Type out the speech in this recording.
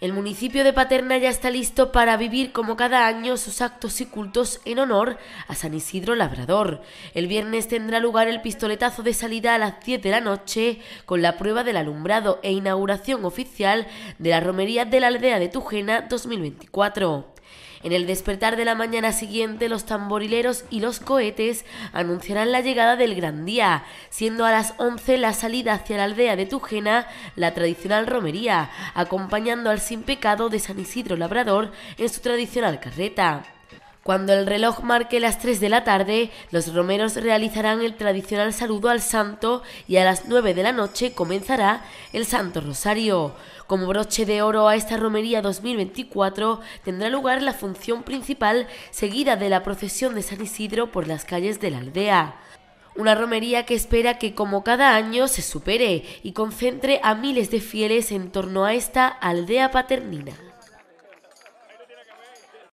El municipio de Paterna ya está listo para vivir como cada año sus actos y cultos en honor a San Isidro Labrador. El viernes tendrá lugar el pistoletazo de salida a las 10 de la noche con la prueba del alumbrado e inauguración oficial de la Romería de la Aldea de Tujena 2024. En el despertar de la mañana siguiente, los tamborileros y los cohetes anunciarán la llegada del gran día, siendo a las 11 la salida hacia la aldea de Tujena, la tradicional romería, acompañando al sin pecado de San Isidro Labrador en su tradicional carreta. Cuando el reloj marque las 3 de la tarde, los romeros realizarán el tradicional saludo al santo y a las 9 de la noche comenzará el Santo Rosario. Como broche de oro a esta romería 2024 tendrá lugar la función principal seguida de la procesión de San Isidro por las calles de la aldea. Una romería que espera que como cada año se supere y concentre a miles de fieles en torno a esta aldea paternina.